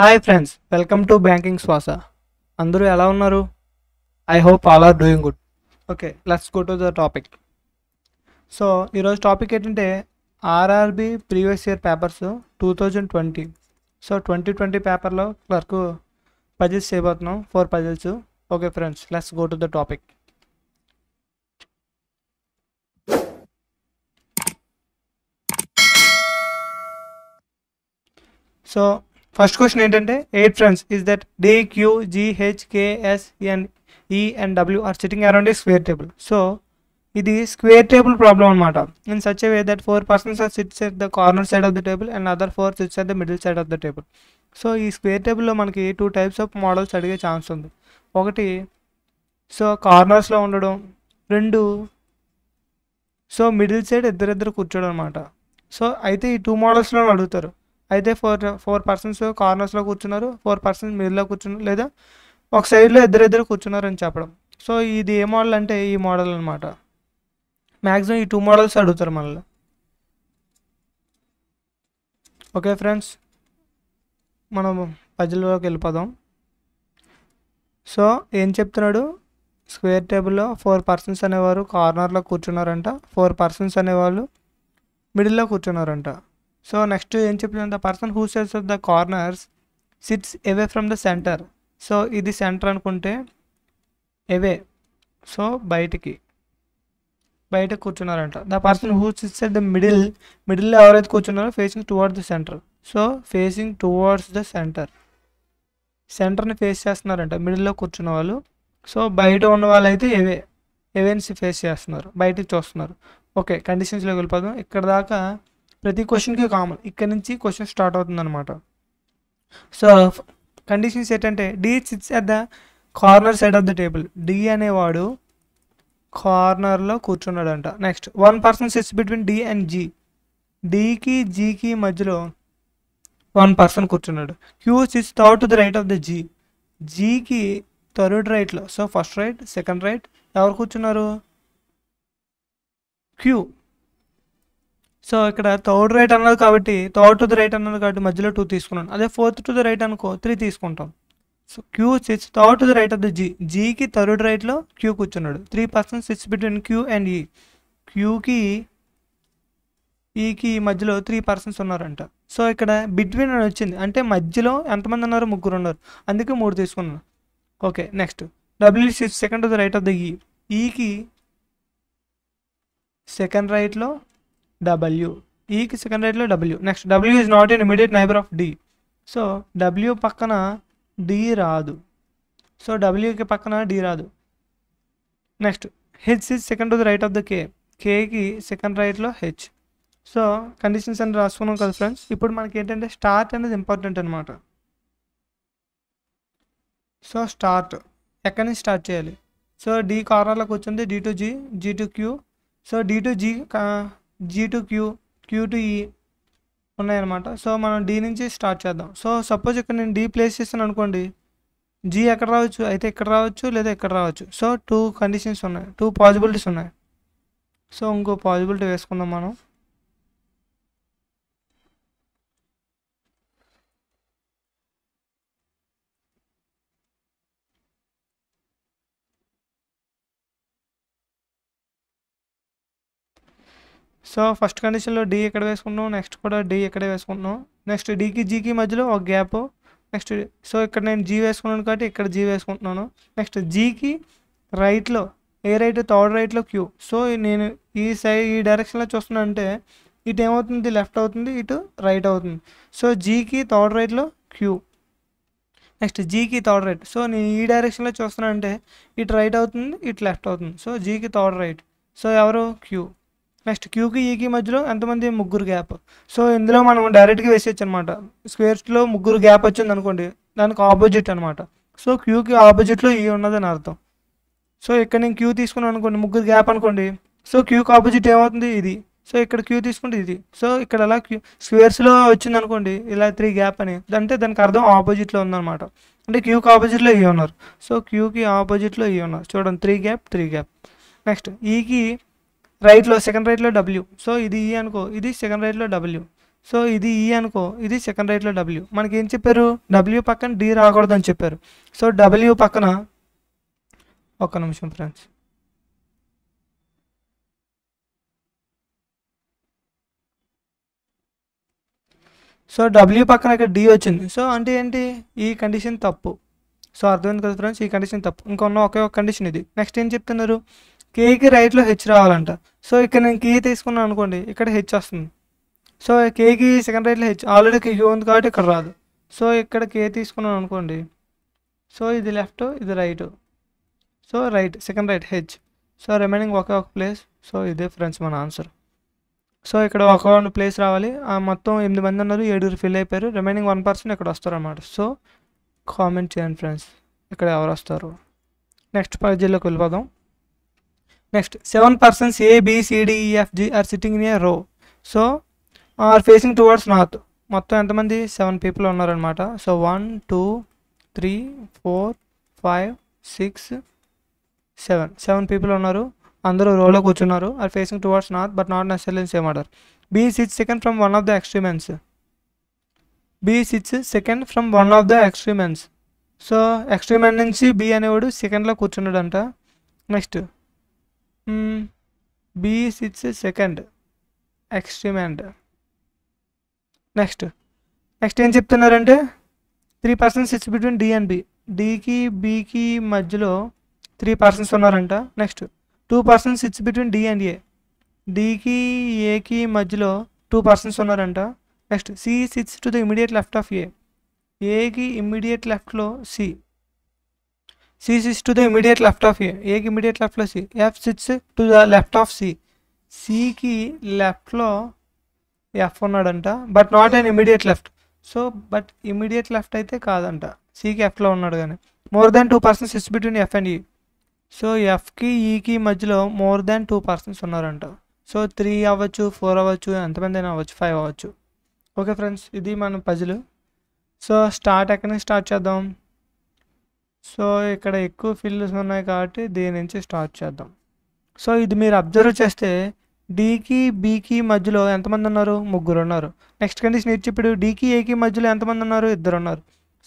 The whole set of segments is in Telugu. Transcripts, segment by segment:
Hi friends welcome to banking శ్వాస అందరూ ఎలా ఉన్నారు I hope all are doing good okay let's go to the topic so ఈరోజు టాపిక్ ఏంటంటే RRB previous year papers two thousand twenty so twenty twenty పేపర్లో క్లర్క్ పజిల్స్ చేయబోతున్నాం four puzzles okay friends let's go to the topic so first question ఏంటంటే eight friends is that D Q GHKSN E and W are sitting around a square table so ఇది స్క్వేర్ టేబుల్ ప్రాబ్లం అనమాట in such way that four persons are sits at the corner side of the table and other four sits at the middle side of the table so ఈ స్క్వేర్ టేబుల్లో మనకి టూ టైప్స్ ఆఫ్ మోడల్స్ అడిగే ఛాన్స్ ఉంది ఒకటి సో కార్నర్స్లో ఉండడం రెండు సో మిడిల్ సైడ్ ఇద్దరిద్దరు కూర్చోడం అనమాట సో అయితే ఈ టూ మోడల్స్లో అడుగుతారు అయితే ఫోర్ ఫోర్ పర్సన్స్ కార్నర్స్లో కూర్చున్నారు ఫోర్ పర్సన్స్ మిడిల్లో కూర్చున్నారు లేదా ఒక సైడ్లో ఇద్దరు కూర్చున్నారు కూర్చున్నారని చెప్పడం సో ఇది ఏ మోడల్ అంటే ఈ మోడల్ అనమాట మ్యాక్సిమం ఈ టూ మోడల్స్ అడుగుతారు మనల్ని ఓకే ఫ్రెండ్స్ మనం పజిల్లోకి వెళ్ళిపోదాం సో ఏం చెప్తున్నాడు స్క్వేర్ టేబుల్లో ఫోర్ పర్సన్స్ అనేవారు కార్నర్లో కూర్చున్నారంట ఫోర్ పర్సన్స్ అనేవాళ్ళు మిడిల్లో కూర్చున్నారంట సో నెక్స్ట్ ఏం చెప్తుంది the person who sets the corners sits away from the center so ఇది సెంటర్ అనుకుంటే అవే సో బయటికి బయట కూర్చున్నారంట the person who sits at the middle మిడిల్లో ఎవరైతే కూర్చున్నారో facing toward the center so facing towards the center సెంటర్ని ఫేస్ చేస్తున్నారంట మిడిల్లో కూర్చున్న వాళ్ళు సో బయట ఉన్న అయితే ఎవే ఎవెన్స్ ఫేస్ చేస్తున్నారు బయటికి చూస్తున్నారు ఓకే కండిషన్స్లోకి వెళ్ళిపోదాం ఇక్కడ దాకా ప్రతి క్వశ్చన్కి కామన్ ఇక్కడ నుంచి క్వశ్చన్ స్టార్ట్ అవుతుంది అనమాట సో కండిషన్స్ ఏంటంటే D sits at the corner side of the table D అనేవాడు కార్నర్లో కూర్చున్నాడంట next one person sits between D and G డికి జీకి మధ్యలో వన్ పర్సన్ కూర్చున్నాడు Q sits third to the right of the G జీకి థర్డ్ రైట్లో so first right second right ఎవరు కూర్చున్నారు క్యూ సో ఇక్కడ థర్డ్ రైట్ అన్నది కాబట్టి థర్డ్ టు ద రైట్ అన్నది కాబట్టి మధ్యలో టూ తీసుకున్నాను అదే ఫోర్త్ టు ద రైట్ అనుకో త్రీ తీసుకుంటాం so Q six third to the right of the G జీకి థర్డ్ రైట్లో క్యూ కూర్చున్నాడు three person six between Q and E క్యూకి ఈకి మధ్యలో త్రీ పర్సన్స్ ఉన్నారంట సో ఇక్కడ బిట్వీన్ అని వచ్చింది అంటే మధ్యలో ఎంతమంది ఉన్నారు ముగ్గురు ఉన్నారు అందుకే మూడు తీసుకున్నాను okay next W six second to the right of the E ఈకి సెకండ్ రైట్లో డబ్ల్యూ ఈకి సెకండ్ రైట్లో W next W is not an immediate neighbor of D so W పక్కన డి రాదు సో డబ్ల్యూకి పక్కన డి రాదు next H is second to the right of the K కేకి సెకండ్ రైట్లో హెచ్ సో కండిషన్స్ అని రాసుకున్నాం కదా ఫ్రెండ్స్ ఇప్పుడు మనకి ఏంటంటే స్టార్ట్ అనేది ఇంపార్టెంట్ అనమాట సో స్టార్ట్ ఎక్కడి నుంచి స్టార్ట్ చేయాలి సో డి కార్నర్లోకి వచ్చింది D to G G to Q so D to G G to Q Q to E ఉన్నాయన్నమాట సో మనం డి నుంచి స్టార్ట్ చేద్దాం సో సపోజ్ ఇక్కడ నేను డి ప్లేస్ చేస్తాను అనుకోండి జీ ఎక్కడ రావచ్చు అయితే ఇక్కడ రావచ్చు లేదా ఇక్కడ రావచ్చు సో టూ కండిషన్స్ ఉన్నాయి టూ పాజిబిలిటీస్ ఉన్నాయి సో ఇంకో పాజిబిలిటీ వేసుకుందాం మనం సో ఫస్ట్ కండిషన్లో డి ఎక్కడ వేసుకున్నాం నెక్స్ట్ కూడా డి ఇక్కడే వేసుకుంటున్నాం నెక్స్ట్ డీకి జీకి మధ్యలో ఒక గ్యాప్ నెక్స్ట్ సో ఇక్కడ నేను జీ వేసుకున్నాను కాబట్టి ఇక్కడ జీ వేసుకుంటున్నాను నెక్స్ట్ జీకి రైట్లో ఏ రైట్ థర్డ్ రైట్లో క్యూ సో నేను ఈ సైడ్ ఈ డైరెక్షన్లో చూస్తున్నా అంటే ఇటు ఏమవుతుంది లెఫ్ట్ అవుతుంది ఇటు రైట్ అవుతుంది సో జీకి థర్డ్ రైట్లో క్యూ నెక్స్ట్ జీకి థర్డ్ రైట్ సో నేను ఈ డైరెక్షన్లో చూస్తున్నా అంటే ఇటు రైట్ అవుతుంది ఇటు లెఫ్ట్ అవుతుంది సో జీకి థర్డ్ రైట్ సో ఎవరు క్యూ నెక్స్ట్ క్యూకి ఈకి మధ్యలో ఎంతమంది ముగ్గురు గ్యాప్ సో ఇందులో మనం డైరెక్ట్గా వేసేయచ్చు అనమాట స్క్వేర్స్లో ముగ్గురు గ్యాప్ వచ్చింది అనుకోండి దానికి ఆపోజిట్ అనమాట సో క్యూకి ఆపోజిట్లో ఈ ఉన్నదని అర్థం సో ఇక్కడ నేను క్యూ తీసుకున్నాను అనుకోండి ముగ్గురు గ్యాప్ అనుకోండి సో క్యూకి ఆపోజిట్ ఏమవుతుంది ఇది సో ఇక్కడ క్యూ తీసుకుంటే ఇది సో ఇక్కడ అలా క్యూ స్క్వేర్స్లో వచ్చింది అనుకోండి ఇలా త్రీ గ్యాప్ అని అంటే దానికి అర్థం ఆపోజిట్లో ఉందన్నమాట అంటే క్యూకి ఆపోజిట్లో ఈ ఉన్నారు సో క్యూకి ఆపోజిట్లో ఈ ఉన్నారు చూడండి three gap three gap next ఈకి రైట్లో సెకండ్ రైట్లో డబ్ల్యూ సో ఇది ఈ e అనుకో ఇది సెకండ్ రైట్లో డబ్ల్యూ సో ఇది ఈ e అనుకో ఇది సెకండ్ రైట్లో డబ్ల్యూ మనకి ఏం చెప్పారు డబ్ల్యూ పక్కన డి రాకూడదని చెప్పారు సో డబ్ల్యూ పక్కన ఒక్క నిమిషం ఫ్రెండ్స్ సో డబ్ల్యూ పక్కన ఇక్కడ డి వచ్చింది సో అంటే ఏంటి ఈ కండిషన్ తప్పు సో అర్థమైంది కదా ఫ్రెండ్స్ ఈ కండిషన్ తప్పు ఇంకొన్న ఒకే ఒక కండిషన్ ఇది నెక్స్ట్ ఏం చెప్తున్నారు కేకి రైట్లో హెచ్ రావాలంట సో ఇక్కడ నేను కే తీసుకున్నాను అనుకోండి ఇక్కడ హెచ్ వస్తుంది సో కేకి సెకండ్ రైట్లో హెచ్ ఆల్రెడీ కే ఉంది కాబట్టి ఇక్కడ రాదు సో ఇక్కడ కే తీసుకున్నాను అనుకోండి సో ఇది లెఫ్ట్ ఇది right so right second right H so remaining ఒకే ఒక ప్లేస్ సో ఇదే ఫ్రెండ్స్ మన ఆన్సర్ సో ఇక్కడ ఒక ప్లేస్ రావాలి మొత్తం ఎనిమిది మంది ఉన్నారు ఏడుగురు ఫిల్ అయిపోయారు రిమైనింగ్ వన్ పర్సన్ ఇక్కడ వస్తారన్నమాట సో కామెంట్ చేయండి ఫ్రెండ్స్ ఇక్కడ ఎవరు వస్తారు నెక్స్ట్ పది జిల్లాకి వెళ్ళిపోదాం next seven persons A, are sitting in E, row so are facing towards north మొత్తం ఎంతమంది సెవెన్ పీపుల్ ఉన్నారనమాట so one two three four five six seven seven people ఉన్నారు అందరూ రోలో కూర్చున్నారు are facing towards north but not necessary same order B six second from one of the extremes B six second from one of the extremes so extreme నుంచి బి అనేవాడు సెకండ్లో కూర్చున్నాడంట next B it's second extreme and next next ఏం చెప్తున్నారంటే three persons it's between D and B డికి బికి మధ్యలో త్రీ పర్సన్స్ ఉన్నారంట next two persons it's between D and A డికి ఏకి మధ్యలో టూ పర్సన్స్ ఉన్నారంట next C sits to the immediate left of A ఏకి ఇమ్మీడియట్ లెఫ్ట్లో C C is to the immediate left of A ఏకి ఇమీడియట్ లెఫ్ట్లో C F C. To the left of C సికి లెఫ్ట్లో ఎఫ్ ఉన్నాడంట but not an immediate left so but immediate left అయితే కాదంట సికి ఎఫ్లో ఉన్నాడు కానీ more than two persons is between F and E so ఎఫ్కి ఈకి మధ్యలో మోర్ దాన్ టూ పర్సన్స్ ఉన్నారంట సో త్రీ అవ్వచ్చు ఫోర్ అవ్వచ్చు ఎంతమంది అయినా అవ్వచ్చు ఫైవ్ అవ్వచ్చు ఓకే ఫ్రెండ్స్ ఇది మన పజిల్ సో స్టార్ట్ ఎక్కడి నుంచి స్టార్ట్ చేద్దాం సో ఇక్కడ ఎక్కువ ఫీల్డ్స్ ఉన్నాయి కాబట్టి దీని నుంచి స్టార్ట్ చేద్దాం సో ఇది మీరు అబ్జర్వ్ చేస్తే డీకి బీకి మధ్యలో ఎంతమంది ఉన్నారు ముగ్గురు ఉన్నారు నెక్స్ట్ కండిషన్ ఇచ్చి ఇప్పుడు డీకి ఏకి మధ్యలో ఎంతమంది ఉన్నారు ఇద్దరు ఉన్నారు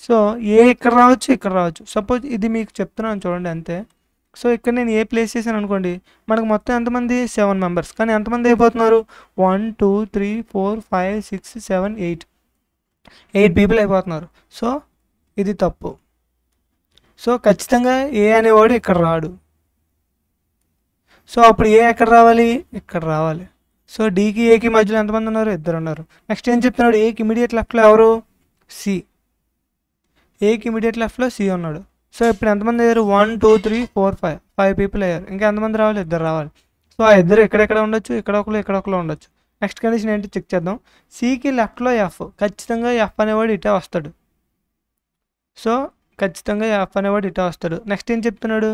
సో ఏ ఇక్కడ రావచ్చు ఇక్కడ రావచ్చు సపోజ్ ఇది మీకు చెప్తున్నాను చూడండి అంతే సో ఇక్కడ నేను ఏ ప్లేస్ చేశాను అనుకోండి మనకు మొత్తం ఎంతమంది సెవెన్ మెంబర్స్ కానీ ఎంతమంది అయిపోతున్నారు one two three four five six seven eight eight people అయిపోతున్నారు సో ఇది తప్పు సో ఖచ్చితంగా ఏ అనేవాడు ఇక్కడ రాడు సో అప్పుడు ఏ ఎక్కడ రావాలి ఇక్కడ రావాలి సో డీకి ఏకి మధ్యలో ఎంతమంది ఉన్నారు ఇద్దరు ఉన్నారు నెక్స్ట్ ఏం చెప్తున్నాడు ఏకి ఇమీడియట్ లెఫ్ట్లో ఎవరు సి ఏకి ఇమీడియట్ లెఫ్ట్లో సి ఉన్నాడు సో ఇప్పుడు ఎంతమంది అయ్యారు one two three four five five people అయ్యారు ఇంకా ఎంతమంది రావాలి ఇద్దరు రావాలి సో ఆ ఇద్దరు ఎక్కడెక్కడ ఉండొచ్చు ఇక్కడ ఒకరు ఇక్కడ ఒకరు ఉండొచ్చు నెక్స్ట్ కండిషన్ ఏంటి చెక్ చేద్దాం సికి లెఫ్ట్లో ఎఫ్ ఖచ్చితంగా ఎఫ్ అనేవాడు ఇటే వస్తాడు సో ఖచ్చితంగా ఎఫ్ అనేవాడు ఇటా వస్తాడు నెక్స్ట్ ఏం చెప్తున్నాడు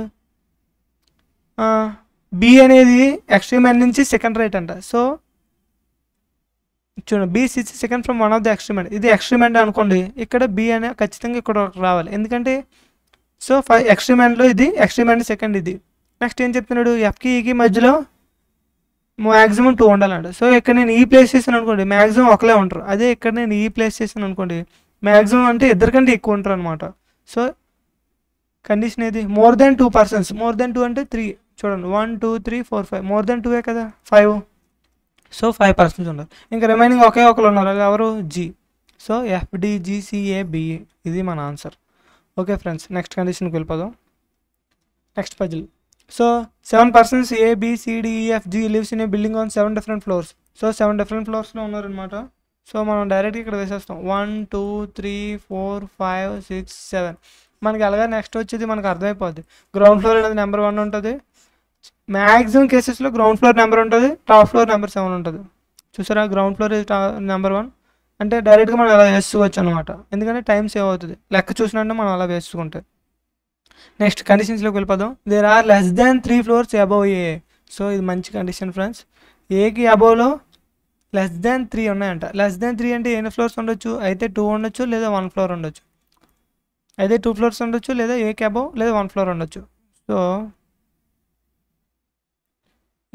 బి అనేది ఎక్స్ట్రీమ్ ఎండ్ నుంచి సెకండ్ రైట్ అంట సో చూడండి B six second from one of the extreme end ఇది ఎక్స్ట్రీమ్ ఎండ్ అనుకోండి ఇక్కడ బి అనే ఖచ్చితంగా ఇక్కడ రావాలి ఎందుకంటే సో ఫైవ్ ఎక్స్ట్రీమ్ ఎండ్లో ఇది ఎక్స్ట్రీమ్ ఎండ్ సెకండ్ ఇది నెక్స్ట్ ఏం చెప్తున్నాడు ఎఫ్కి ఈకి e మధ్యలో మ్యాక్సిమం టూ ఉండాలంట సో ఇక్కడ నేను ఈ e ప్లేస్ చేశాను అనుకోండి మ్యాక్సిమం ఒకలే ఉంటారు అదే ఇక్కడ నేను ఈ e ప్లేస్ చేశాను అనుకోండి మ్యాక్సిమం అంటే ఇద్దరికంటే ఎక్కువ ఉంటారు అనమాట సో కండిషన్ ఏది more than two persons more than two అంటే త్రీ చూడండి one two three four five more than టూవే కదా ఫైవ్ సో ఫైవ్ పర్సన్స్ ఉన్నారు ఇంకా రిమైనింగ్ ఒకే ఒకరు ఉన్నారు ఎవరు జీ సో ఎఫ్డిజిసిఏబిఈ ఇది మన ఆన్సర్ ఓకే ఫ్రెండ్స్ నెక్స్ట్ కండిషన్కి వెళ్ళిపోదాం next puzzle so seven persons ABCDEFG lives in a building on seven different floors so seven different ఫ్లోర్స్లో ఉన్నారనమాట సో మనం డైరెక్ట్గా ఇక్కడ వేసేస్తాం one two three four five six seven మనకి ఎలాగా నెక్స్ట్ వచ్చేది మనకు అర్థమైపోద్ది గ్రౌండ్ ఫ్లోర్ అనేది నెంబర్ వన్ ఉంటుంది మ్యాక్సిమం కేసెస్లో గ్రౌండ్ ఫ్లోర్ నెంబర్ ఉంటుంది టాప్ ఫ్లోర్ నెంబర్ సెవెన్ ఉంటుంది చూసారా గ్రౌండ్ ఫ్లోర్ ఇది నెంబర్ వన్ అంటే డైరెక్ట్గా మనం అలా వేసుకోవచ్చు అనమాట ఎందుకంటే టైం సేవ్ అవుతుంది లెక్క చూసినట్టు మనం అలా వేసుకుంటే నెక్స్ట్ కండిషన్స్లోకి వెళ్ళిపోదాం there are less than three floors above A so ఇది మంచి కండిషన్ ఫ్రెండ్స్ ఏకి అబౌలో లెస్ దాన్ త్రీ ఉన్నాయంట లెస్ దాన్ త్రీ అంటే ఎన్ని ఫ్లోర్స్ ఉండొచ్చు అయితే టూ ఉండొచ్చు లేదా వన్ ఫ్లోర్ ఉండొచ్చు అయితే టూ ఫ్లోర్స్ ఉండొచ్చు లేదా ఏ క్యాబో లేదా వన్ ఫ్లోర్ ఉండొచ్చు సో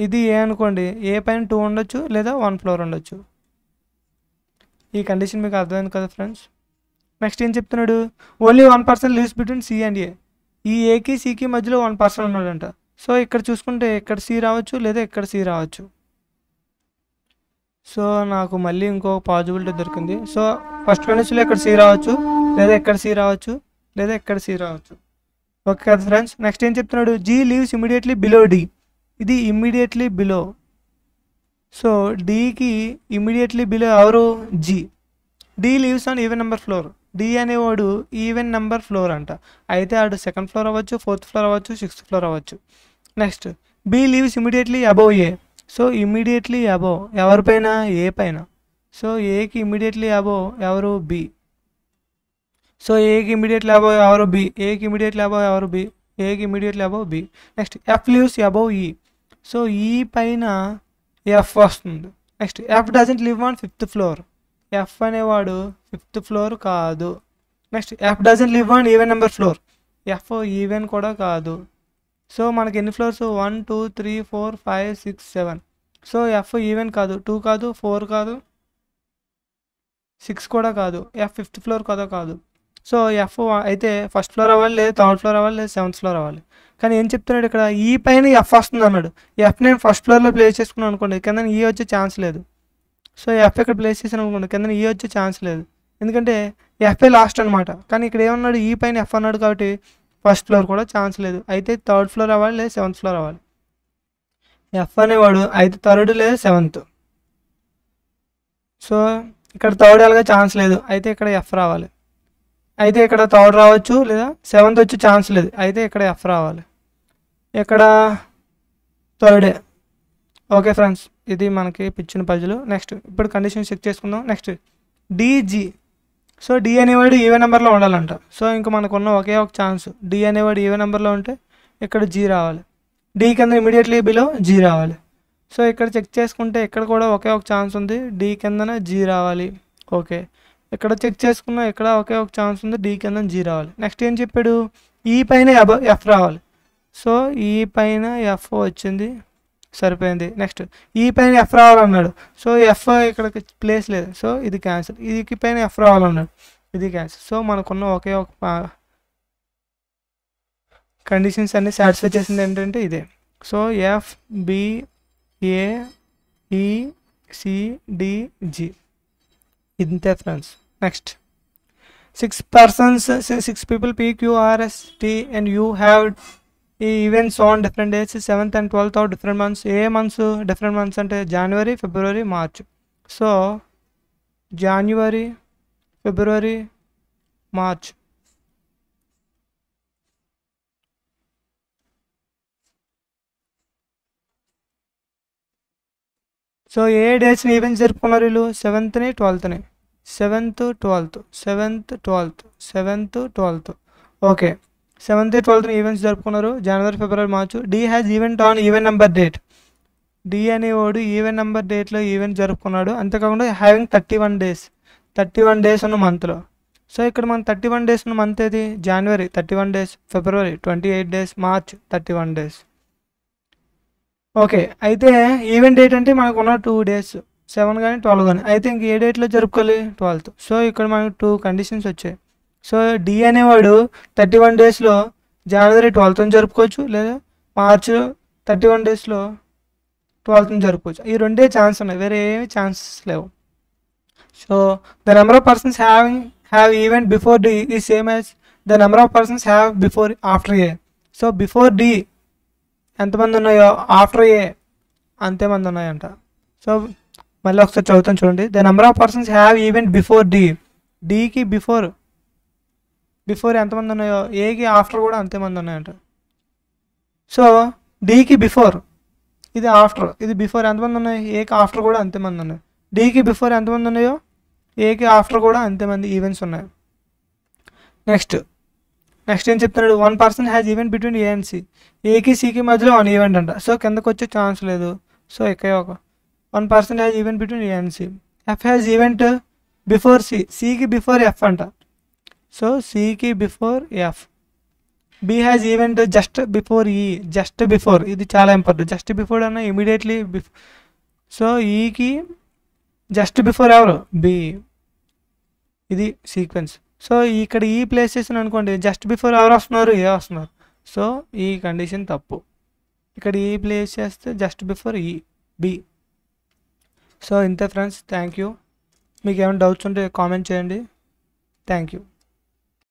ఇది ఏ అనుకోండి ఏ పైన టూ ఉండొచ్చు లేదా వన్ ఫ్లోర్ ఉండొచ్చు ఈ కండిషన్ మీకు అర్థమైంది కదా ఫ్రెండ్స్ నెక్స్ట్ ఏం చెప్తున్నాడు only one person lives between C and A ఈ ఏకి సికి మధ్యలో వన్ పర్సన్ ఉన్నాడంట సో ఇక్కడ చూసుకుంటే ఇక్కడ సి రావచ్చు లేదా ఇక్కడ సి రావచ్చు సో నాకు మళ్ళీ ఇంకో పాజిబిలిటీ దొరికింది సో ఫస్ట్ ఫ్రెండ్స్లో ఎక్కడ సీ రావచ్చు లేదా ఎక్కడ సీ రావచ్చు లేదా ఎక్కడ సీ రావచ్చు ఓకే కదా ఫ్రెండ్స్ నెక్స్ట్ ఏం చెప్తున్నాడు G lives immediately below D ఇది ఇమ్మీడియట్లీ బిలో సో డీకి ఇమీడియట్లీ బిలో ఎవరు G D lives on even number floor D అనేవాడు ఈవెన్ నెంబర్ ఫ్లోర్ అంట అయితే ఆడు సెకండ్ ఫ్లోర్ అవ్వచ్చు ఫోర్త్ ఫ్లోర్ అవ్వచ్చు సిక్స్త్ ఫ్లోర్ అవ్వచ్చు next B lives immediately above A so immediately above ఎవరిపైన ఏ పైన సో ఏకి ఇమీడియట్లీ అబో ఎవరు బి సో ఏకి ఇమీడియట్లీ అబో ఎవరు బి ఏకి ఇమీడియట్లీ అబో ఎవరు బి ఏకి immediately above B next F lives above E so E e పైన ఎఫ్ వస్తుంది next F doesn't live on fifth floor F అనేవాడు ఫిఫ్త్ ఫ్లోర్ కాదు next F doesn't live on even number floor F even కూడా కాదు సో మనకి ఎన్ని floors one two three four five six seven so F even కాదు టూ కాదు ఫోర్ కాదు సిక్స్ కూడా కాదు ఎఫ్ ఫిఫ్త్ ఫ్లోర్ కదా కాదు సో ఎఫ్ అయితే ఫస్ట్ ఫ్లోర్ అవ్వాలి లేదు థర్డ్ ఫ్లోర్ అవ్వాలి లేదు సెవెంత్ ఫ్లోర్ అవ్వాలి కానీ ఏం చెప్తున్నాడు ఇక్కడ ఈ పైన ఎఫ్ వస్తుంది అన్నాడు ఎఫ్ నేను ఫస్ట్ ఫ్లోర్లో ప్లేస్ చేసుకున్నాను అనుకోండి కింద ఈ e వచ్చే ఛాన్స్ లేదు సో ఎఫ్ ఇక్కడ ప్లేస్ చేశాను అనుకోండి కింద ఈ e వచ్చే ఛాన్స్ లేదు ఎందుకంటే ఎఫ్ఏ లాస్ట్ అనమాట కానీ ఇక్కడ ఏమన్నాడు ఈ పైన ఎఫ్ అన్నాడు కాబట్టి ఫస్ట్ ఫ్లోర్ కూడా ఛాన్స్ లేదు అయితే థర్డ్ ఫ్లోర్ అవ్వాలి లేదా సెవెంత్ ఫ్లోర్ అవ్వాలి ఎఫ్ అనేవాడు అయితే థర్డ్ లేదా సెవెంత్ సో ఇక్కడ థర్డ్ అలాగే ఛాన్స్ లేదు అయితే ఇక్కడ ఎఫ్ రావాలి అయితే ఇక్కడ థర్డ్ రావచ్చు లేదా సెవెంత్ వచ్చే ఛాన్స్ లేదు అయితే ఇక్కడ ఎఫ్ రావాలి ఇక్కడ థర్డే ఓకే ఫ్రెండ్స్ ఇది మనకి పిచ్చిన పజలు నెక్స్ట్ ఇప్పుడు కండిషన్ చెక్ చేసుకుందాం నెక్స్ట్ డీజీ సో డి అనేవాడు ఈవే e నెంబర్లో ఉండాలంట సో ఇంకా మనకున్న ఒకే ఒక ఛాన్స్ డి అనేవాడు ఈవే నెంబర్లో ఉంటే ఇక్కడ జీ రావాలి డి కింద ఇమీడియట్లీ బిలో జీ రావాలి సో ఇక్కడ చెక్ చేసుకుంటే ఇక్కడ కూడా ఒకే ఒక ఛాన్స్ ఉంది డి కిందన జీ రావాలి ఓకే ఇక్కడ చెక్ చేసుకున్న ఇక్కడ ఒకే ఒక ఛాన్స్ ఉంది డి కింద జీ రావాలి నెక్స్ట్ ఏం చెప్పాడు ఈ e పైన ఎఫ్ రావాలి సో ఈ e పైన ఎఫ్ వచ్చింది సరిపోయింది నెక్స్ట్ ఈ పైన ఎఫ్ రావాలన్నాడు సో ఎఫ్ ఇక్కడికి ప్లేస్ లేదు సో ఇది క్యాన్సిల్ ఇది పైన ఎఫ్ రావాలన్నాడు ఇది క్యాన్సిల్ సో మనకున్న ఒకే ఒక కండిషన్స్ అన్ని సాటిస్ఫై చేసింది ఏంటంటే ఇదే సో ఎఫ్ బి ఏ ఈ సిడిజి ఇంతే friends next six persons six people PQRS T and you have events on different days seventh and twelfth of different months ఏ మంత్స్ డిఫరెంట్ మంత్స్ అంటే జనవరి ఫిబ్రవరి మార్చ్ సో జనవరి ఫిబ్రవరి మార్చ్ సో ఏ డేస్ ఈవెంట్స్ జరుపుకున్నారు వీళ్ళు సెవెంత్ని ట్వెల్త్ని seventh twelfth seventh twelfth seventh twelfth okay seventh twelfth events జరుపుకున్నారు జనవరి ఫిబ్రవరి March D has event on event number date D ఓడు ఈవెంట్ నెంబర్ డేట్లో ఈవెంట్ జరుపుకున్నాడు అంతేకాకుండా having thirty one days thirty one days ఉన్న మంత్లో సో ఇక్కడ మనం థర్టీ వన్ డేస్ ఉన్న మంత్ ఏది జనవరి థర్టీ వన్ డేస్ ఫిబ్రవరి twenty eight days March thirty one days okay అయితే ఈవెంట్ డేట్ అంటే మనకు ఉన్న టూ డేస్ సెవెన్ కానీ ట్వెల్వ్ కానీ అయితే ఇంక ఏ డేట్లో జరుపుకోవాలి ట్వెల్త్ సో ఇక్కడ మనకు టూ కండిషన్స్ వచ్చాయి సో డి అనేవాడు థర్టీ వన్ డేస్లో జనవరి ట్వెల్త్న జరుపుకోవచ్చు లేదా మార్చ్ థర్టీ వన్ డేస్లో ట్వెల్త్న జరుపుకోవచ్చు ఈ రెండే ఛాన్స్ ఉన్నాయి వేరే ఏమి ఛాన్సెస్ లేవు so the number of persons having have event before D E same as the number of persons have before after A so before D ఎంతమంది ఉన్నాయో ఆఫ్టర్ ఏ అంతేమంది ఉన్నాయంట సో మళ్ళీ ఒకసారి చదువుతాను చూడండి the number of persons have event before D డికి బిఫోర్ బిఫోర్ ఎంతమంది ఉన్నాయో ఏకి ఆఫ్టర్ కూడా అంతేమంది ఉన్నాయంట సో డీకి బిఫోర్ ఇది ఆఫ్టర్ ఇది బిఫోర్ ఎంతమంది ఉన్నాయి ఏకి ఆఫ్టర్ కూడా అంతేమంది ఉన్నాయి డీకి బిఫోర్ ఎంతమంది ఉన్నాయో ఏకి ఆఫ్టర్ కూడా అంతేమంది ఈవెంట్స్ ఉన్నాయి నెక్స్ట్ నెక్స్ట్ ఏం చెప్తున్నాడు one person has event between A and C ఏకి సికి మధ్యలో వన్ ఈవెంట్ అంట సో కిందకు వచ్చే ఛాన్స్ లేదు సో ఇక్కడ ఒక one person has event between A and C F has event before C సికి బిఫోర్ ఎఫ్ అంట సో సికి before F B has event just before E just before ఇది చాలా ఇంపార్టెంట్ జస్ట్ బిఫోర్ అన్న ఇమీడియట్లీ బిఫోర్ సో ఈకి జస్ట్ బిఫోర్ ఎవరు బి ఇది సీక్వెన్స్ సో ఇక్కడ ఈ e ప్లేస్ చేసిన అనుకోండి జస్ట్ బిఫోర్ ఎవరు వస్తున్నారు ఏ వస్తున్నారు సో ఈ కండిషన్ తప్పు ఇక్కడ ఈ e ప్లేస్ చేస్తే just before E B so ఇంత ఫ్రెండ్స్ థ్యాంక్ యూ మీకు ఏమైనా డౌట్స్ ఉంటే కామెంట్ చేయండి థ్యాంక్ యూ